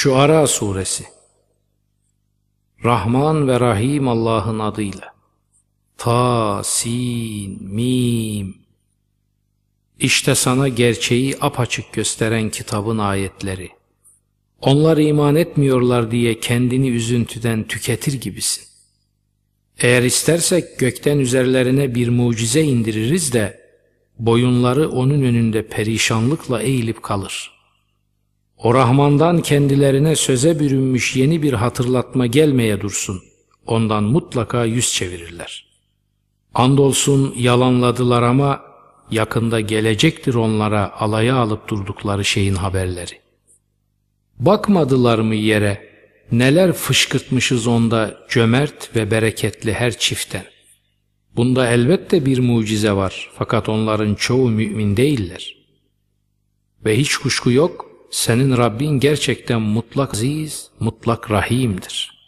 Şuara Suresi Rahman ve Rahim Allah'ın adıyla Ta, Sin, Mim İşte sana gerçeği apaçık gösteren kitabın ayetleri. Onlar iman etmiyorlar diye kendini üzüntüden tüketir gibisin. Eğer istersek gökten üzerlerine bir mucize indiririz de boyunları onun önünde perişanlıkla eğilip kalır.'' O Rahman'dan kendilerine söze bürünmüş yeni bir hatırlatma gelmeye dursun. Ondan mutlaka yüz çevirirler. Andolsun yalanladılar ama yakında gelecektir onlara alaya alıp durdukları şeyin haberleri. Bakmadılar mı yere neler fışkırtmışız onda cömert ve bereketli her çiften. Bunda elbette bir mucize var fakat onların çoğu mümin değiller. Ve hiç kuşku yok senin Rabbin gerçekten mutlak aziz, mutlak rahimdir.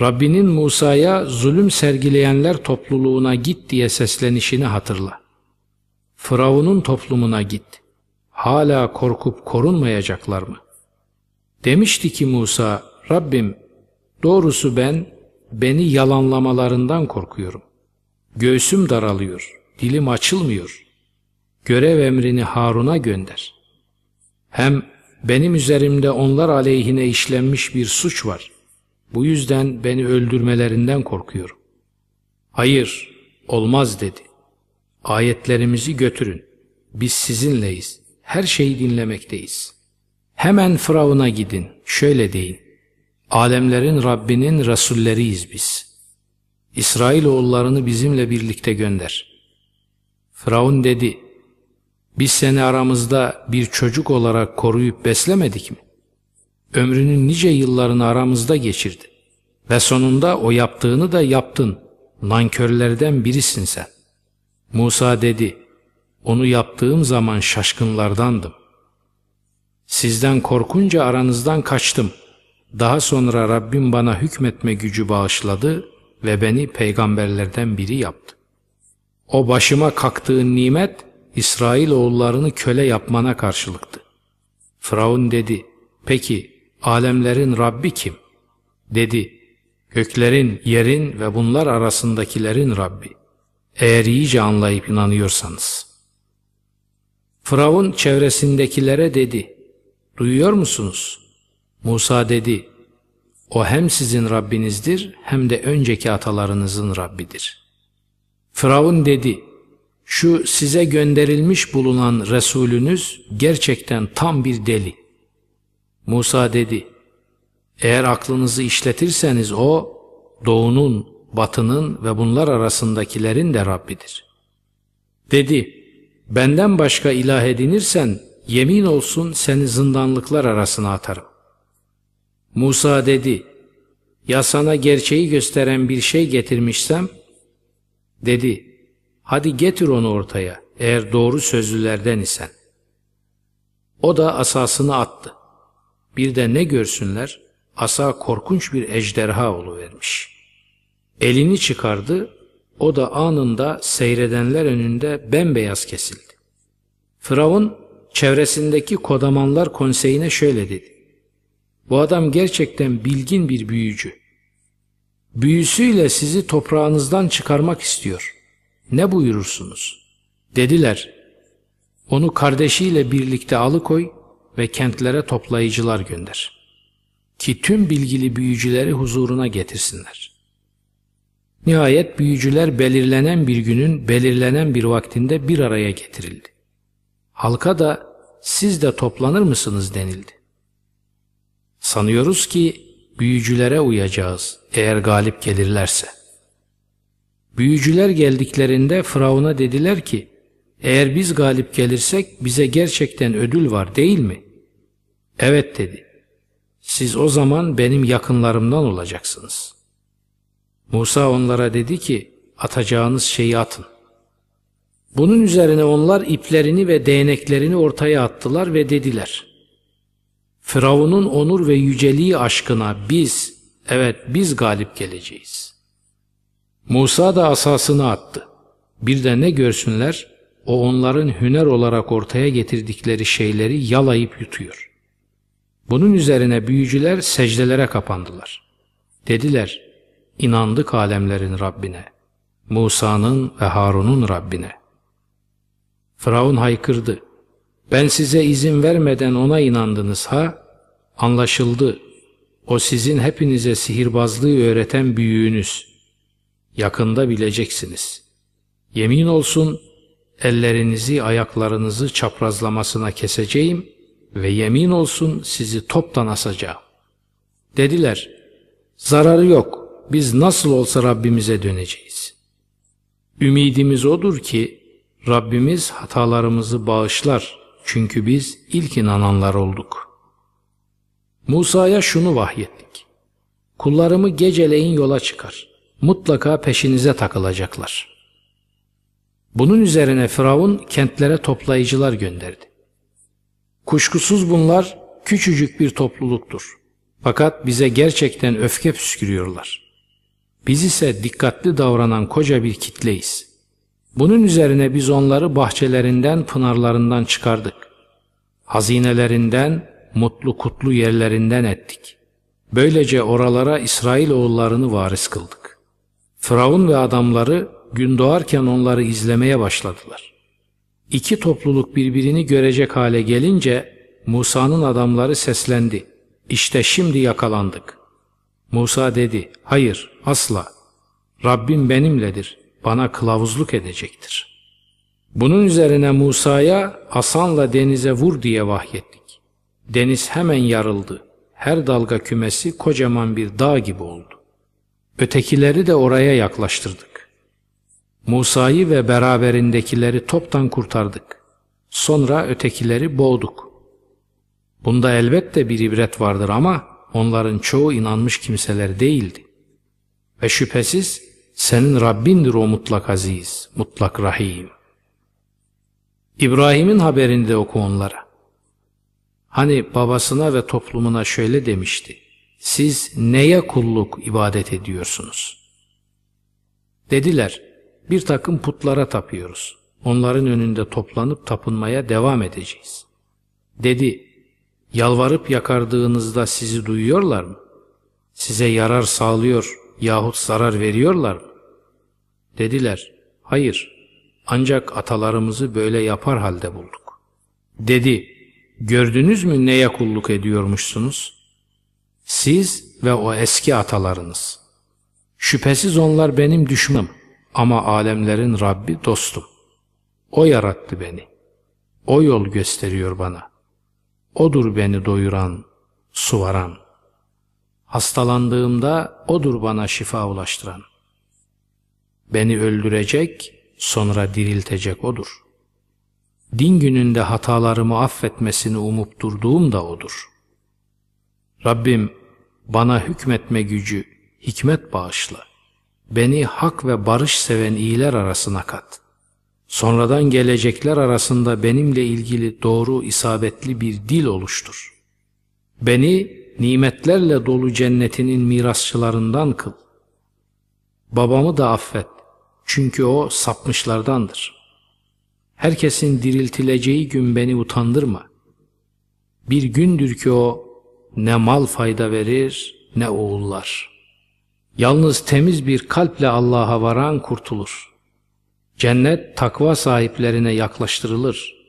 Rabbinin Musa'ya zulüm sergileyenler topluluğuna git diye seslenişini hatırla. Firavun'un toplumuna git. Hala korkup korunmayacaklar mı? Demişti ki Musa, Rabbim doğrusu ben beni yalanlamalarından korkuyorum. Göğsüm daralıyor, dilim açılmıyor. Görev emrini Harun'a gönder.'' Hem benim üzerimde onlar aleyhine işlenmiş bir suç var. Bu yüzden beni öldürmelerinden korkuyorum. Hayır, olmaz dedi. Ayetlerimizi götürün. Biz sizinleyiz. Her şeyi dinlemekteyiz. Hemen Firavun'a gidin. Şöyle deyin. Alemlerin Rabbinin Resulleriyiz biz. İsrail İsrailoğullarını bizimle birlikte gönder. Firavun dedi, biz seni aramızda bir çocuk olarak koruyup beslemedik mi? Ömrünün nice yıllarını aramızda geçirdi. Ve sonunda o yaptığını da yaptın. Nankörlerden birisin sen. Musa dedi, onu yaptığım zaman şaşkınlardandım. Sizden korkunca aranızdan kaçtım. Daha sonra Rabbim bana hükmetme gücü bağışladı ve beni peygamberlerden biri yaptı. O başıma kaktığın nimet, İsrail oğullarını köle yapmana karşılıktı. Firavun dedi, peki alemlerin Rabbi kim? Dedi, göklerin, yerin ve bunlar arasındakilerin Rabbi. Eğer iyice anlayıp inanıyorsanız. Firavun çevresindekilere dedi, duyuyor musunuz? Musa dedi, o hem sizin Rabbinizdir hem de önceki atalarınızın Rabbidir. Firavun dedi, şu size gönderilmiş bulunan Resulünüz gerçekten tam bir deli. Musa dedi, eğer aklınızı işletirseniz o doğunun, batının ve bunlar arasındakilerin de Rabbidir. Dedi, benden başka ilah edinirsen yemin olsun seni zindanlıklar arasına atarım. Musa dedi, ya sana gerçeği gösteren bir şey getirmişsem, dedi, Hadi getir onu ortaya eğer doğru sözlülerden isen. O da asasını attı. Bir de ne görsünler asa korkunç bir ejderha oluvermiş. Elini çıkardı o da anında seyredenler önünde bembeyaz kesildi. Firavun çevresindeki kodamanlar konseyine şöyle dedi. Bu adam gerçekten bilgin bir büyücü. Büyüsüyle sizi toprağınızdan çıkarmak istiyor ne buyurursunuz? Dediler, onu kardeşiyle birlikte alıkoy ve kentlere toplayıcılar gönder. Ki tüm bilgili büyücüleri huzuruna getirsinler. Nihayet büyücüler belirlenen bir günün belirlenen bir vaktinde bir araya getirildi. Halka da siz de toplanır mısınız denildi. Sanıyoruz ki büyücülere uyacağız eğer galip gelirlerse.'' Büyücüler geldiklerinde Firavun'a dediler ki, eğer biz galip gelirsek bize gerçekten ödül var değil mi? Evet dedi. Siz o zaman benim yakınlarımdan olacaksınız. Musa onlara dedi ki, atacağınız şeyi atın. Bunun üzerine onlar iplerini ve değneklerini ortaya attılar ve dediler. Firavun'un onur ve yüceliği aşkına biz, evet biz galip geleceğiz.'' Musa da asasını attı. Bir de ne görsünler, o onların hüner olarak ortaya getirdikleri şeyleri yalayıp yutuyor. Bunun üzerine büyücüler secdelere kapandılar. Dediler, inandık alemlerin Rabbine, Musa'nın ve Harun'un Rabbine. Firavun haykırdı, ben size izin vermeden ona inandınız ha, anlaşıldı, o sizin hepinize sihirbazlığı öğreten büyüğünüz.'' yakında bileceksiniz. Yemin olsun ellerinizi ayaklarınızı çaprazlamasına keseceğim ve yemin olsun sizi toptan asacağım. Dediler, zararı yok, biz nasıl olsa Rabbimize döneceğiz. Ümidimiz odur ki Rabbimiz hatalarımızı bağışlar çünkü biz ilk inananlar olduk. Musa'ya şunu vahyettik. Kullarımı geceleyin yola çıkar.'' mutlaka peşinize takılacaklar. Bunun üzerine Firavun kentlere toplayıcılar gönderdi. Kuşkusuz bunlar küçücük bir topluluktur. Fakat bize gerçekten öfke püskürüyorlar. Biz ise dikkatli davranan koca bir kitleyiz. Bunun üzerine biz onları bahçelerinden, pınarlarından çıkardık. Hazinelerinden, mutlu kutlu yerlerinden ettik. Böylece oralara İsrail oğullarını varis kıldık. Firavun ve adamları gün doğarken onları izlemeye başladılar. İki topluluk birbirini görecek hale gelince Musa'nın adamları seslendi. İşte şimdi yakalandık. Musa dedi, hayır asla. Rabbim benimledir, bana kılavuzluk edecektir. Bunun üzerine Musa'ya asanla denize vur diye vahyettik. Deniz hemen yarıldı. Her dalga kümesi kocaman bir dağ gibi oldu. Ötekileri de oraya yaklaştırdık. Musa'yı ve beraberindekileri toptan kurtardık. Sonra ötekileri boğduk. Bunda elbette bir ibret vardır ama onların çoğu inanmış kimseler değildi. Ve şüphesiz senin Rabbindir o mutlak aziz, mutlak rahim. İbrahim'in haberinde oku onlara. Hani babasına ve toplumuna şöyle demişti siz neye kulluk ibadet ediyorsunuz? Dediler, bir takım putlara tapıyoruz. Onların önünde toplanıp tapınmaya devam edeceğiz. Dedi, yalvarıp yakardığınızda sizi duyuyorlar mı? Size yarar sağlıyor yahut zarar veriyorlar mı? Dediler, hayır, ancak atalarımızı böyle yapar halde bulduk. Dedi, gördünüz mü neye kulluk ediyormuşsunuz? Siz ve o eski atalarınız. Şüphesiz onlar benim düşmanım ama alemlerin Rabbi dostum. O yarattı beni. O yol gösteriyor bana. Odur beni doyuran, suvaran. Hastalandığımda odur bana şifa ulaştıran. Beni öldürecek, sonra diriltecek odur. Din gününde hatalarımı affetmesini umup durduğum da odur.'' Rabbim bana hükmetme gücü, hikmet bağışla. Beni hak ve barış seven iyiler arasına kat. Sonradan gelecekler arasında benimle ilgili doğru isabetli bir dil oluştur. Beni nimetlerle dolu cennetinin mirasçılarından kıl. Babamı da affet. Çünkü o sapmışlardandır. Herkesin diriltileceği gün beni utandırma. Bir gündür ki o ne mal fayda verir ne oğullar. Yalnız temiz bir kalple Allah'a varan kurtulur. Cennet takva sahiplerine yaklaştırılır.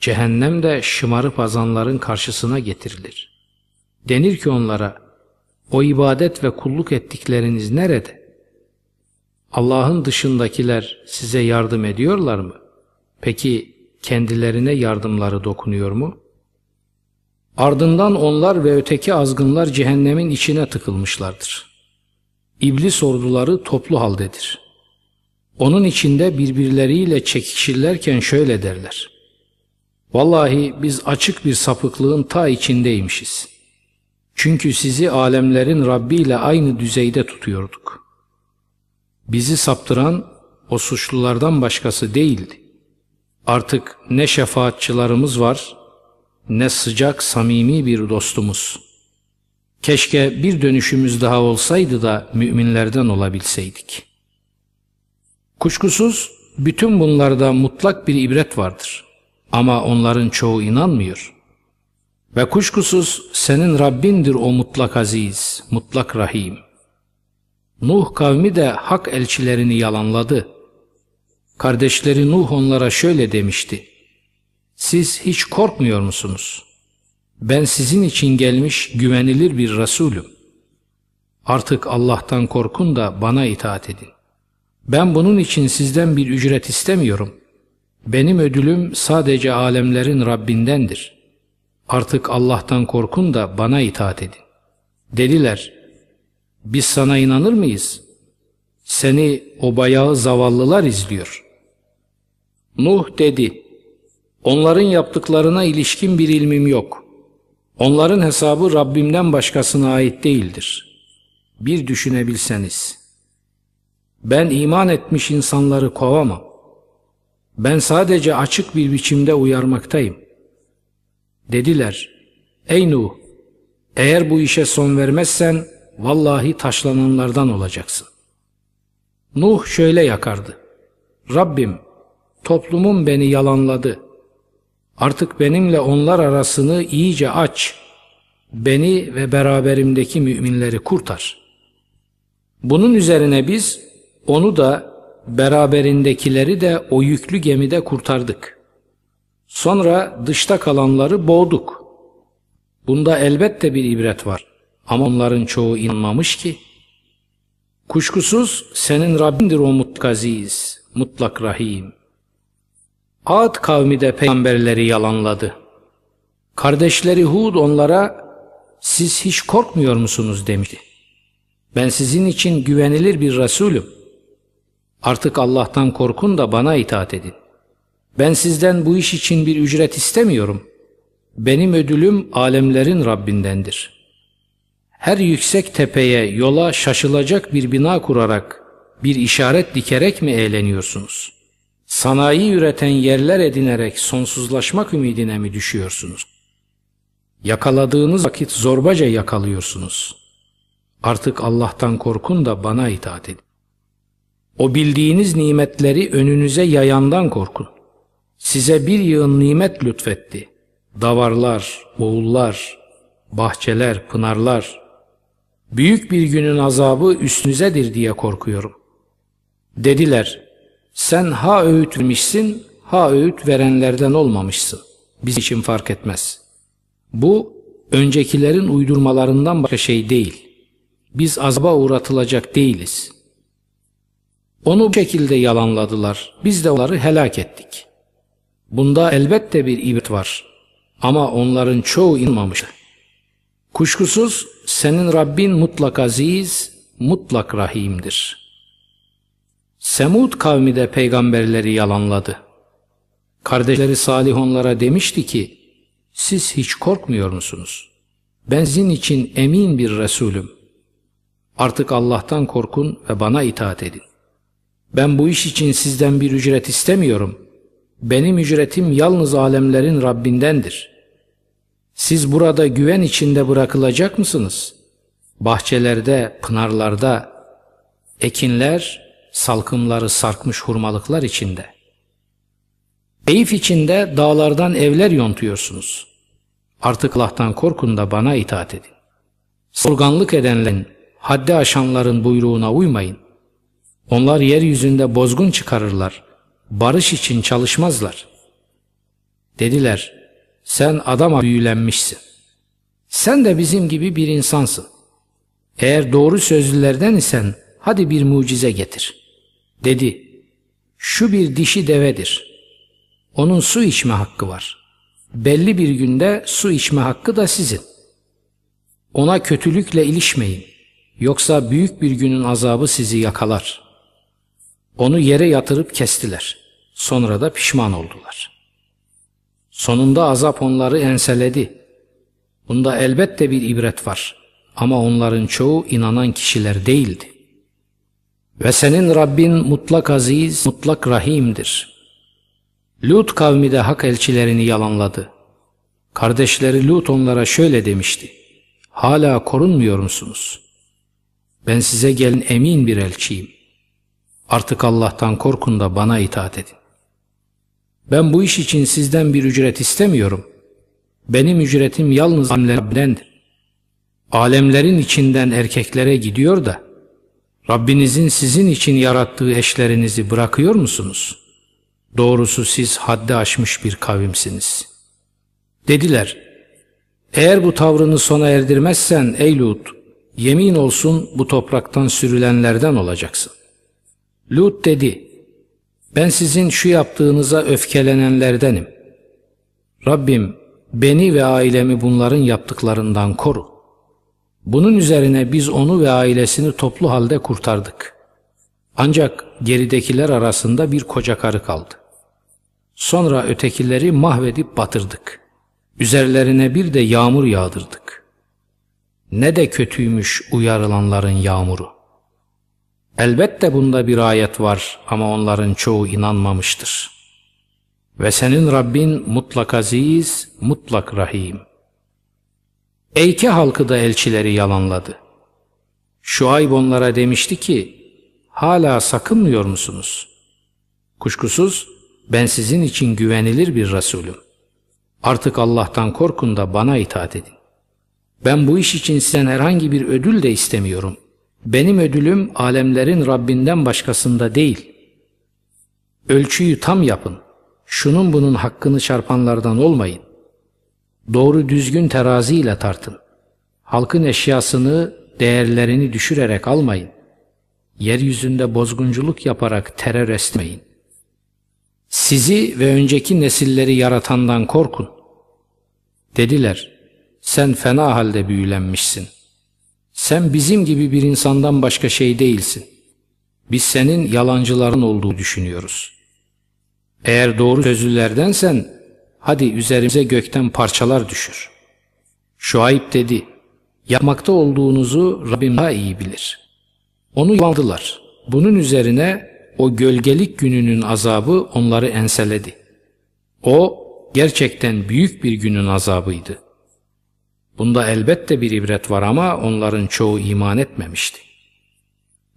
Cehennem de şımarıp azanların karşısına getirilir. Denir ki onlara, o ibadet ve kulluk ettikleriniz nerede? Allah'ın dışındakiler size yardım ediyorlar mı? Peki kendilerine yardımları dokunuyor mu?'' Ardından onlar ve öteki azgınlar cehennemin içine tıkılmışlardır. İblis orduları toplu haldedir. Onun içinde birbirleriyle çekişirlerken şöyle derler. Vallahi biz açık bir sapıklığın ta içindeymişiz. Çünkü sizi alemlerin Rabbi ile aynı düzeyde tutuyorduk. Bizi saptıran o suçlulardan başkası değildi. Artık ne şefaatçılarımız var ne sıcak samimi bir dostumuz. Keşke bir dönüşümüz daha olsaydı da müminlerden olabilseydik. Kuşkusuz bütün bunlarda mutlak bir ibret vardır. Ama onların çoğu inanmıyor. Ve kuşkusuz senin Rabbindir o mutlak aziz, mutlak rahim. Nuh kavmi de hak elçilerini yalanladı. Kardeşleri Nuh onlara şöyle demişti siz hiç korkmuyor musunuz? Ben sizin için gelmiş güvenilir bir Resulüm. Artık Allah'tan korkun da bana itaat edin. Ben bunun için sizden bir ücret istemiyorum. Benim ödülüm sadece alemlerin Rabbindendir. Artık Allah'tan korkun da bana itaat edin. Dediler, biz sana inanır mıyız? Seni o bayağı zavallılar izliyor. Nuh dedi, Onların yaptıklarına ilişkin bir ilmim yok. Onların hesabı Rabbimden başkasına ait değildir. Bir düşünebilseniz. Ben iman etmiş insanları kovamam. Ben sadece açık bir biçimde uyarmaktayım. Dediler, ey Nuh, eğer bu işe son vermezsen vallahi taşlananlardan olacaksın. Nuh şöyle yakardı. Rabbim, toplumum beni yalanladı. Artık benimle onlar arasını iyice aç. Beni ve beraberimdeki müminleri kurtar. Bunun üzerine biz onu da beraberindekileri de o yüklü gemide kurtardık. Sonra dışta kalanları boğduk. Bunda elbette bir ibret var. Ama onların çoğu inanmamış ki. Kuşkusuz senin Rabbindir o mutkaziz, mutlak rahim. Ad kavmi de peygamberleri yalanladı. Kardeşleri Hud onlara siz hiç korkmuyor musunuz demişti. Ben sizin için güvenilir bir Resulüm. Artık Allah'tan korkun da bana itaat edin. Ben sizden bu iş için bir ücret istemiyorum. Benim ödülüm alemlerin Rabbindendir. Her yüksek tepeye, yola şaşılacak bir bina kurarak, bir işaret dikerek mi eğleniyorsunuz?'' sanayi üreten yerler edinerek sonsuzlaşmak ümidine mi düşüyorsunuz? Yakaladığınız vakit zorbaca yakalıyorsunuz. Artık Allah'tan korkun da bana itaat edin. O bildiğiniz nimetleri önünüze yayandan korkun. Size bir yığın nimet lütfetti. Davarlar, oğullar, bahçeler, pınarlar. Büyük bir günün azabı üstünüzedir diye korkuyorum. Dediler, sen ha öğüt vermişsin, ha öğüt verenlerden olmamışsın. Biz için fark etmez. Bu öncekilerin uydurmalarından başka şey değil. Biz azaba uğratılacak değiliz. Onu bu şekilde yalanladılar. Biz de onları helak ettik. Bunda elbette bir ibret var. Ama onların çoğu inanmamıştı. Kuşkusuz senin Rabbin mutlak aziz, mutlak rahimdir.'' Semud kavmi de peygamberleri yalanladı. Kardeşleri Salih onlara demişti ki, siz hiç korkmuyor musunuz? Ben sizin için emin bir Resulüm. Artık Allah'tan korkun ve bana itaat edin. Ben bu iş için sizden bir ücret istemiyorum. Benim ücretim yalnız alemlerin Rabbindendir. Siz burada güven içinde bırakılacak mısınız? Bahçelerde, pınarlarda, ekinler salkımları sarkmış hurmalıklar içinde. Keyif içinde dağlardan evler yontuyorsunuz. Artık Allah'tan korkun da bana itaat edin. Sorganlık edenlerin, haddi aşanların buyruğuna uymayın. Onlar yeryüzünde bozgun çıkarırlar. Barış için çalışmazlar. Dediler, sen adama büyülenmişsin. Sen de bizim gibi bir insansın. Eğer doğru sözlülerden isen hadi bir mucize getir.'' Dedi, şu bir dişi devedir. Onun su içme hakkı var. Belli bir günde su içme hakkı da sizin. Ona kötülükle ilişmeyin. Yoksa büyük bir günün azabı sizi yakalar. Onu yere yatırıp kestiler. Sonra da pişman oldular. Sonunda azap onları enseledi. Bunda elbette bir ibret var. Ama onların çoğu inanan kişiler değildi. Ve senin Rabbin mutlak aziz, mutlak rahimdir. Lut kavmi de hak elçilerini yalanladı. Kardeşleri Lut onlara şöyle demişti. Hala korunmuyor musunuz? Ben size gelin emin bir elçiyim. Artık Allah'tan korkun da bana itaat edin. Ben bu iş için sizden bir ücret istemiyorum. Benim ücretim yalnız amlemdendir. Alemlerin içinden erkeklere gidiyor da Rabbinizin sizin için yarattığı eşlerinizi bırakıyor musunuz? Doğrusu siz haddi aşmış bir kavimsiniz. Dediler, eğer bu tavrını sona erdirmezsen ey Lut, yemin olsun bu topraktan sürülenlerden olacaksın. Lut dedi, ben sizin şu yaptığınıza öfkelenenlerdenim. Rabbim beni ve ailemi bunların yaptıklarından koru. Bunun üzerine biz onu ve ailesini toplu halde kurtardık. Ancak geridekiler arasında bir koca karı kaldı. Sonra ötekileri mahvedip batırdık. Üzerlerine bir de yağmur yağdırdık. Ne de kötüymüş uyarılanların yağmuru. Elbette bunda bir ayet var ama onların çoğu inanmamıştır. Ve senin Rabbin mutlak aziz, mutlak rahim.'' Eyke halkı da elçileri yalanladı. Şuayb onlara demişti ki, hala sakınmıyor musunuz? Kuşkusuz ben sizin için güvenilir bir Resulüm. Artık Allah'tan korkun da bana itaat edin. Ben bu iş için sizden herhangi bir ödül de istemiyorum. Benim ödülüm alemlerin Rabbinden başkasında değil. Ölçüyü tam yapın. Şunun bunun hakkını çarpanlardan olmayın. Doğru düzgün teraziyle tartın. Halkın eşyasını, değerlerini düşürerek almayın. Yeryüzünde bozgunculuk yaparak terör esmeyin. Sizi ve önceki nesilleri yaratandan korkun. Dediler, sen fena halde büyülenmişsin. Sen bizim gibi bir insandan başka şey değilsin. Biz senin yalancıların olduğu düşünüyoruz. Eğer doğru sözlülerdensen hadi üzerimize gökten parçalar düşür. Şuayb dedi, yapmakta olduğunuzu Rabbim daha iyi bilir. Onu yuvandılar. Bunun üzerine o gölgelik gününün azabı onları enseledi. O gerçekten büyük bir günün azabıydı. Bunda elbette bir ibret var ama onların çoğu iman etmemişti.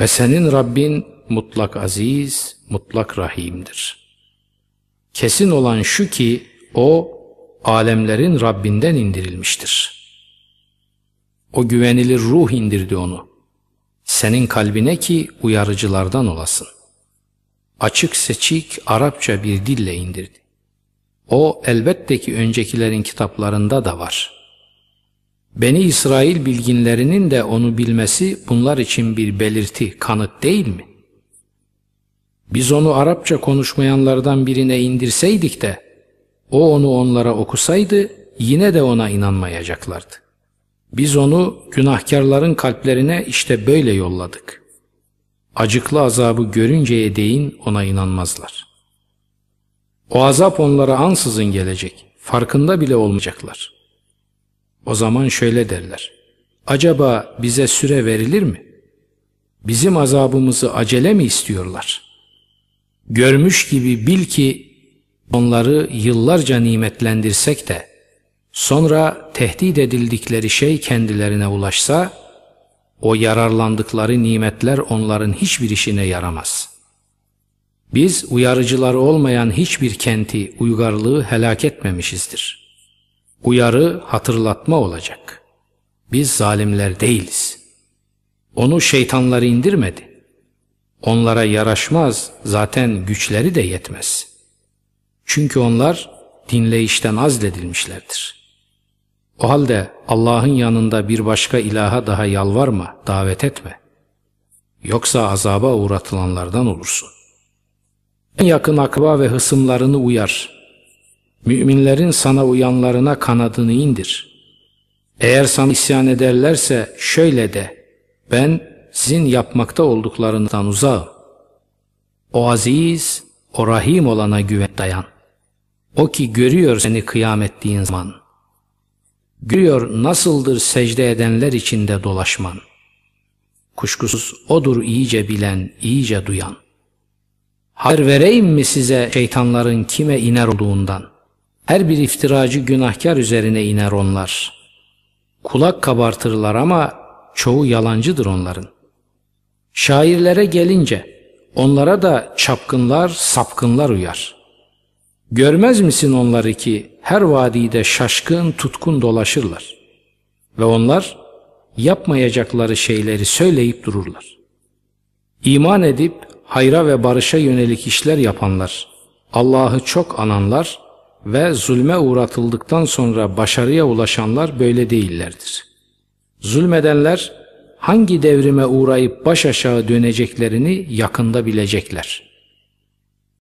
Ve senin Rabbin mutlak aziz, mutlak rahimdir. Kesin olan şu ki o alemlerin Rabbinden indirilmiştir. O güvenilir ruh indirdi onu. Senin kalbine ki uyarıcılardan olasın. Açık seçik Arapça bir dille indirdi. O elbette ki öncekilerin kitaplarında da var. Beni İsrail bilginlerinin de onu bilmesi bunlar için bir belirti, kanıt değil mi? Biz onu Arapça konuşmayanlardan birine indirseydik de o onu onlara okusaydı yine de ona inanmayacaklardı. Biz onu günahkarların kalplerine işte böyle yolladık. Acıklı azabı görünceye değin ona inanmazlar. O azap onlara ansızın gelecek. Farkında bile olmayacaklar. O zaman şöyle derler. Acaba bize süre verilir mi? Bizim azabımızı acele mi istiyorlar? Görmüş gibi bil ki Onları yıllarca nimetlendirsek de sonra tehdit edildikleri şey kendilerine ulaşsa o yararlandıkları nimetler onların hiçbir işine yaramaz. Biz uyarıcıları olmayan hiçbir kenti, uygarlığı helak etmemişizdir. Uyarı hatırlatma olacak. Biz zalimler değiliz. Onu şeytanları indirmedi. Onlara yaraşmaz, zaten güçleri de yetmez.'' Çünkü onlar dinleyişten azledilmişlerdir. O halde Allah'ın yanında bir başka ilaha daha yalvarma, davet etme. Yoksa azaba uğratılanlardan olursun. En yakın akba ve hısımlarını uyar. Müminlerin sana uyanlarına kanadını indir. Eğer sana isyan ederlerse şöyle de, ben sizin yapmakta olduklarından uzağım. O aziz, o rahim olana güven dayan. O ki görüyor seni kıyam ettiğin zaman. Görüyor nasıldır secde edenler içinde dolaşman. Kuşkusuz odur iyice bilen, iyice duyan. Hayır vereyim mi size şeytanların kime iner olduğundan? Her bir iftiracı günahkar üzerine iner onlar. Kulak kabartırlar ama çoğu yalancıdır onların. Şairlere gelince onlara da çapkınlar, sapkınlar uyar.'' Görmez misin onları ki her vadide şaşkın tutkun dolaşırlar ve onlar yapmayacakları şeyleri söyleyip dururlar. İman edip hayra ve barışa yönelik işler yapanlar, Allah'ı çok ananlar ve zulme uğratıldıktan sonra başarıya ulaşanlar böyle değillerdir. Zulmedenler hangi devrime uğrayıp baş aşağı döneceklerini yakında bilecekler.''